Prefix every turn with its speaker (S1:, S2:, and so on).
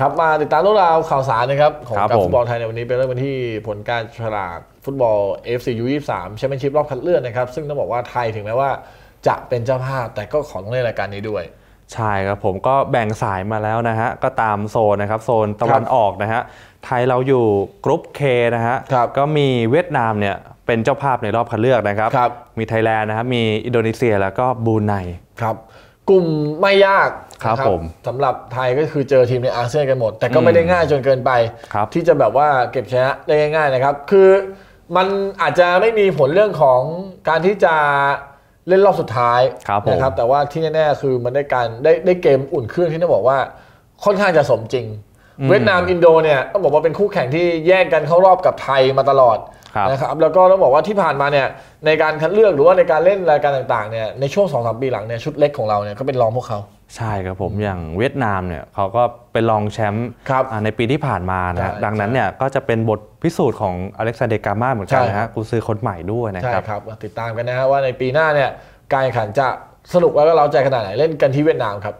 S1: ครับมาติดตามเรื่องราวข่าวสารนะครับของการฟุตบอลไทยในวันนี้เป็นเรื่องวันที่ผลการฉลากฟุตบอล FC U23 แชมเปี้ยนชิพรอบคัดเลือกนะครับซึ่งต้องบอกว่าไทยถึงแม้ว่าจะเป็นเจ้าภาพแต่ก็ขอต้องเล่นรายการนี้ด้วย
S2: ใช่ครับผมก็แบ่งสายมาแล้วนะฮะก็ตามโซนนะครับโซนตะวันออกนะฮะไทยเราอยู่กรุ๊ปเคนะฮะ ก็มีเวียดนามเนี่ยเป็นเจ้าภาพในรอบคัดเลือกนะครับรบมีไทยแลนด์นะครับมีอินโดนีเซียแล้วก็บูไนครับกลุ่มไม่ยากครับผม
S1: สำหรับไทยก็คือ เจอทีมในอาเซียนกันหมด แต่ก็ไม่ได้ง่ายจนเกินไป ที่จะแบบว่าเก็บชนะได้ง่ายๆนะครับคือมันอาจจะไม่มีผลเรื่องของการที่จะเล่นรอบสุดท้ายนะครับแต่ว่าที่แน่ๆคือมันได้การได้ได้เกมอุ่นเครื่องที่ต้องบอกว่า ค่อนข้างจะสมจริงเวียดนามอินโดเนี่ยต้องบอกว่าเป็นคู่แข่งที่แยกกันเข้ารอบกับไทยมาตลอดนะครับแล้วก็ต้องบอกว่าที่ผ่านมาเนี่ยในการคัดเลือกหรือว่าในการเล่นรายการต่างๆเนี่ยในช่วง2อสปีหลังเนี่ยชุดเล็กของเราเนี่ยก็เป็นรองพวกเขา
S2: ใช่ครับผมอย่างเวียดนามเนี่ยเขาก็เป็นรองแชมป์ในปีที่ผ่านมานะดังนั้นเนี่ยก็จะเป็นบทพิสูจน์ของอเล็กซานเดกามาเหมือนกันนะฮะกูซื้อคนใหม่ด้วยนะครับใช่คร
S1: ับ ติดตามกันนะว่าในปีหน้าเนี่ยการแข่งขันจะสรุปวก็เราใจขนาดไหนเล่นกันที่เวียดนามครับ